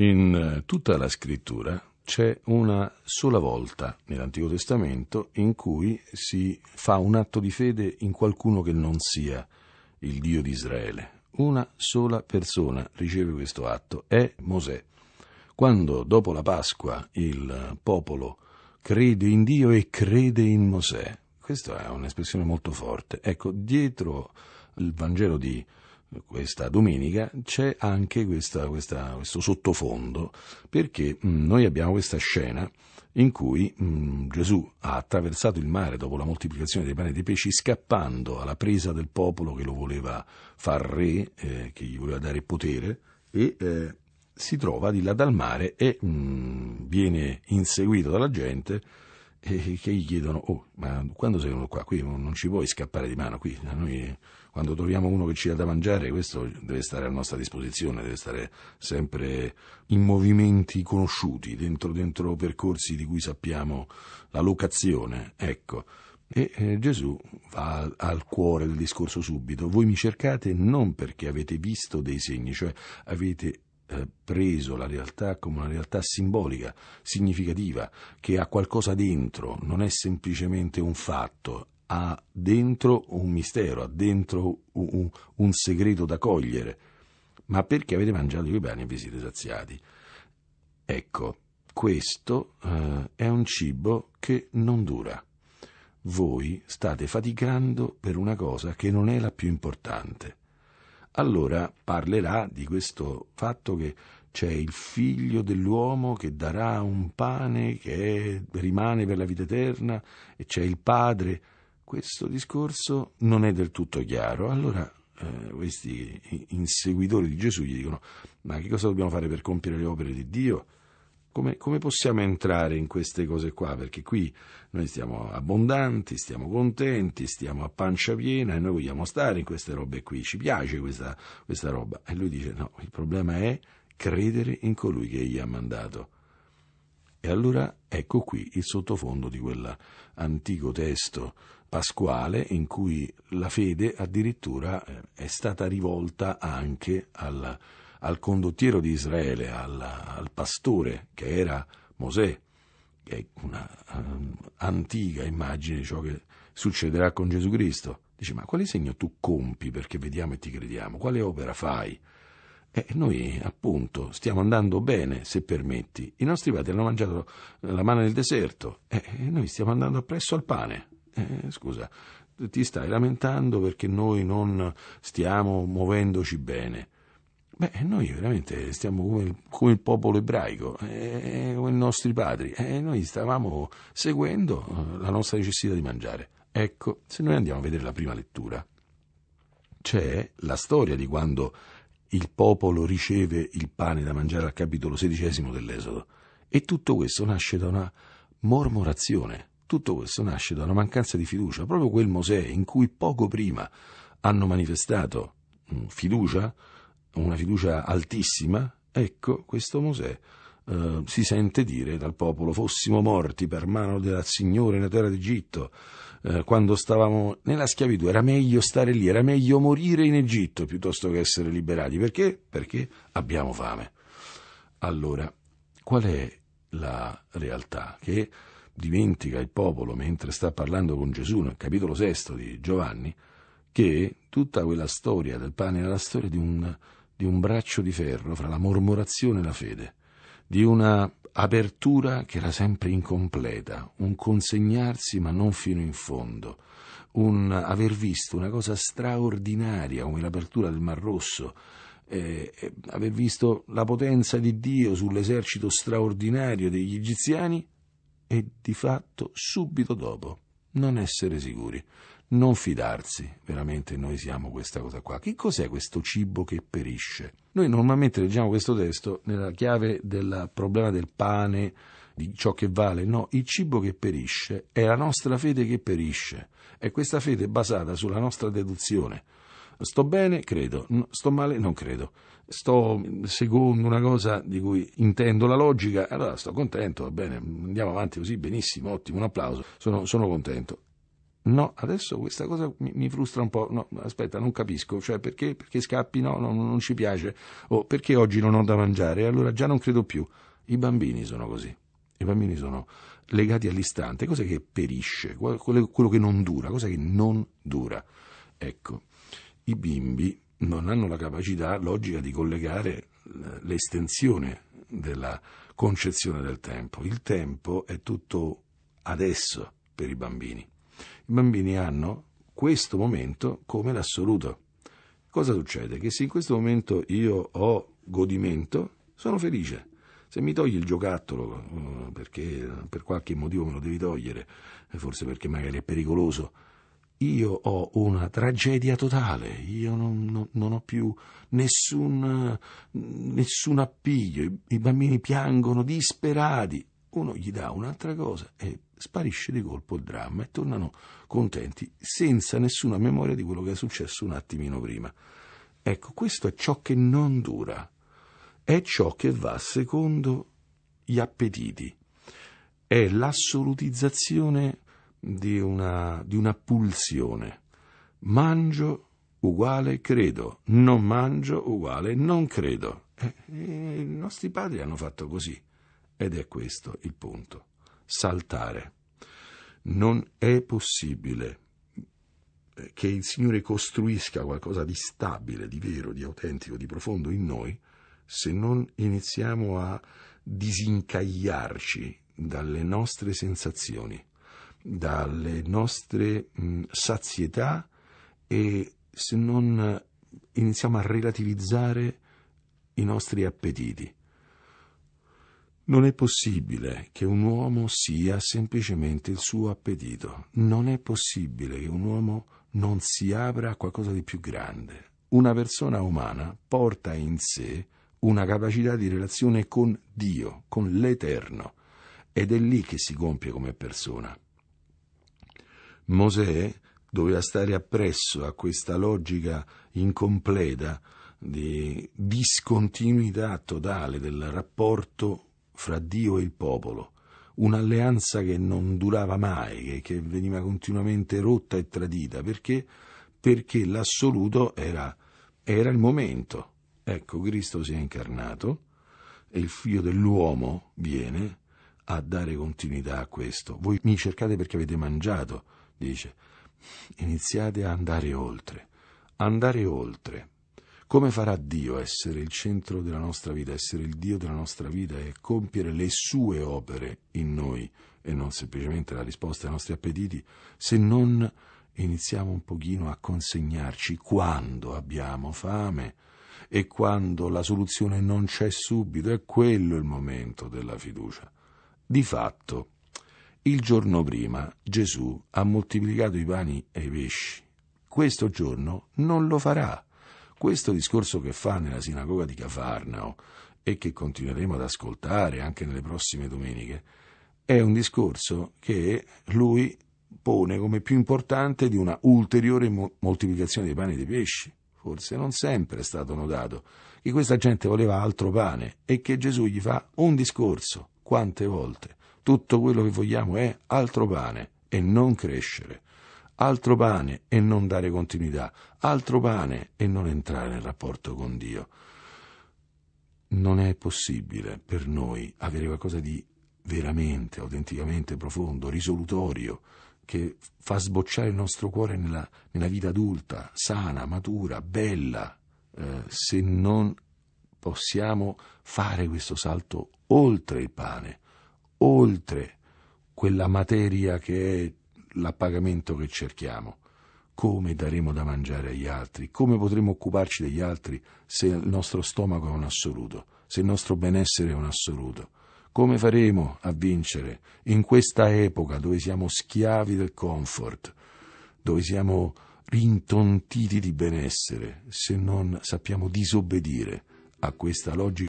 In eh, tutta la scrittura c'è una sola volta nell'Antico Testamento in cui si fa un atto di fede in qualcuno che non sia il Dio di Israele. Una sola persona riceve questo atto, è Mosè. Quando dopo la Pasqua il eh, popolo crede in Dio e crede in Mosè, questa è un'espressione molto forte. Ecco, dietro il Vangelo di questa domenica c'è anche questa, questa, questo sottofondo, perché mm, noi abbiamo questa scena in cui mh, mm, Gesù ha attraversato il mare dopo la moltiplicazione dei pani e dei pesci, scappando alla presa del popolo che lo voleva far re, eh, che gli voleva dare potere, e eh, si trova di là dal mare e mh, mm, viene inseguito dalla gente e che gli chiedono, oh, ma quando sei venuto qua? Qui non ci puoi scappare di mano, qui noi quando troviamo uno che ci dà da mangiare, questo deve stare a nostra disposizione, deve stare sempre in movimenti conosciuti, dentro, dentro percorsi di cui sappiamo la locazione, ecco. E Gesù va al cuore del discorso subito, voi mi cercate non perché avete visto dei segni, cioè avete eh, preso la realtà come una realtà simbolica, significativa, che ha qualcosa dentro, non è semplicemente un fatto, ha dentro un mistero, ha dentro un, un, un segreto da cogliere. Ma perché avete mangiato i pani e vi siete saziati? Ecco, questo eh, è un cibo che non dura. Voi state faticando per una cosa che non è la più importante allora parlerà di questo fatto che c'è il figlio dell'uomo che darà un pane che è, rimane per la vita eterna e c'è il padre. Questo discorso non è del tutto chiaro. Allora eh, questi inseguitori di Gesù gli dicono ma che cosa dobbiamo fare per compiere le opere di Dio? Come, come, possiamo entrare in queste cose qua? Perché qui noi stiamo abbondanti, stiamo contenti, stiamo a pancia piena e noi vogliamo stare in queste robe qui, ci piace questa, questa roba. E lui dice no, il problema è credere in colui che gli ha mandato. E allora ecco qui il sottofondo di quell'antico testo pasquale in cui la fede addirittura eh, è stata rivolta anche alla al condottiero di Israele, al, al pastore che era Mosè, che è un'antica ehm, um, immagine di ciò che succederà con Gesù Cristo. Dice, ma quale segno tu compi perché vediamo e ti crediamo? Quale opera fai? E noi, appunto, stiamo andando bene, se permetti. I nostri padri hanno mangiato la mano nel deserto e noi stiamo andando appresso al pane. Eh, scusa, ti stai lamentando perché noi non stiamo muovendoci bene. Beh, noi veramente stiamo come il, come il popolo ebraico, eh, eh come i nostri padri, eh, noi stavamo seguendo eh, la nostra necessità di mangiare. Ecco, se noi andiamo a vedere la prima lettura, c'è la storia di quando il popolo riceve il pane da mangiare al capitolo sedicesimo dell'Esodo. E tutto questo nasce da una mormorazione, tutto questo nasce da una mancanza di fiducia, proprio quel Mosè in cui poco prima hanno manifestato mm, fiducia, una fiducia altissima, ecco questo Mosè eh, si sente dire dal popolo fossimo morti per mano del Signore nella terra d'Egitto, eh, quando stavamo nella schiavitù, era meglio stare lì, era meglio morire in Egitto piuttosto che essere liberati, perché? Perché abbiamo fame. Allora, qual è la realtà che dimentica il popolo mentre sta parlando con Gesù nel capitolo sesto di Giovanni, che tutta quella storia del pane era la storia di un di un braccio di ferro fra la mormorazione e la fede, di una apertura che era sempre incompleta, un consegnarsi ma non fino in fondo, un aver visto una cosa straordinaria come l'apertura del Mar Rosso, eh, eh, aver visto la potenza di Dio sull'esercito straordinario degli egiziani e di fatto subito dopo non essere sicuri, non fidarsi, veramente noi siamo questa cosa qua. Che cos'è questo cibo che perisce? Noi normalmente leggiamo questo testo nella chiave del problema del pane, di ciò che vale, no, il cibo che perisce è la nostra fede che perisce, è questa fede basata sulla nostra deduzione. Sto bene, credo, sto male, non credo. Sto secondo una cosa di cui intendo la logica, allora sto contento, va bene, andiamo avanti così, benissimo, ottimo, un applauso, sono, sono contento No, adesso questa cosa mi, mi frustra un po'. No, aspetta, non capisco. Cioè, perché, perché scappi? No, no, non ci piace. O perché oggi non ho da mangiare? Allora già non credo più. I bambini sono così. I bambini sono legati all'istante, cosa che perisce, quello che non dura, cosa che non dura. Ecco, i bimbi non hanno la capacità logica di collegare l'estensione della concezione del tempo. Il tempo è tutto adesso per i bambini. I bambini hanno questo momento come l'assoluto. Cosa succede? Che se in questo momento io ho godimento, sono felice. Se mi togli il giocattolo eh, perché per qualche motivo me lo devi togliere, eh, forse perché magari è pericoloso, io ho una tragedia totale, io non, non, non ho più nessun, nessun appiglio, I, i bambini piangono disperati, uno gli dà un'altra cosa e sparisce di colpo il dramma e tornano contenti, senza nessuna memoria di quello che è successo un attimino prima. Ecco, questo è ciò che non dura, è ciò che va secondo gli appetiti, è l'assolutizzazione di una, di una pulsione. Mangio uguale credo, non mangio uguale non credo. Eh, eh I nostri padri hanno fatto così ed è questo il punto saltare. Non è possibile eh, che il Signore costruisca qualcosa di stabile, di vero, di autentico, di profondo in noi, se non iniziamo a disincagliarci dalle nostre sensazioni, dalle nostre mh, mm, sazietà e se non eh, iniziamo a relativizzare i nostri appetiti non è possibile che un uomo sia semplicemente il suo appetito, non è possibile che un uomo non si apra a qualcosa di più grande. Una persona umana porta in sé una capacità di relazione con Dio, con l'Eterno, ed è lì che si compie come persona. Mosè doveva stare appresso a questa logica incompleta di discontinuità totale del rapporto fra Dio e il popolo, un'alleanza che non durava mai, che veniva continuamente rotta e tradita, perché, perché l'assoluto era, era il momento. Ecco, Cristo si è incarnato e il figlio dell'uomo viene a dare continuità a questo. Voi mi cercate perché avete mangiato, dice. Iniziate a andare oltre, andare oltre, come farà Dio essere il centro della nostra vita, essere il Dio della nostra vita e compiere le sue opere in noi e non semplicemente la risposta ai nostri appetiti, se non iniziamo un pochino a consegnarci quando abbiamo fame e quando la soluzione non c'è subito, è quello il momento della fiducia. Di fatto, il giorno prima Gesù ha moltiplicato i pani e i pesci. Questo giorno non lo farà. Questo discorso che fa nella sinagoga di Cafarnao e che continueremo ad ascoltare anche nelle prossime domeniche, è un discorso che lui pone come più importante di una ulteriore mo- moltiplicazione dei pani e dei pesci. Forse non sempre è stato notato che questa gente voleva altro pane e che Gesù gli fa un discorso. Quante volte? Tutto quello che vogliamo è altro pane e non crescere altro pane e non dare continuità, altro pane e non entrare nel rapporto con Dio. Non è possibile per noi avere qualcosa di veramente, autenticamente profondo, risolutorio, che fa sbocciare il nostro cuore nella, nella vita adulta, sana, matura, bella, eh, se non possiamo fare questo salto oltre il pane, oltre quella materia che è l'appagamento che cerchiamo. Come daremo da mangiare agli altri? Come potremo occuparci degli altri se il nostro stomaco è un assoluto, se il nostro benessere è un assoluto? Come faremo a vincere in questa epoca dove siamo schiavi del comfort, dove siamo rintontiti di benessere, se non sappiamo disobbedire a questa logica?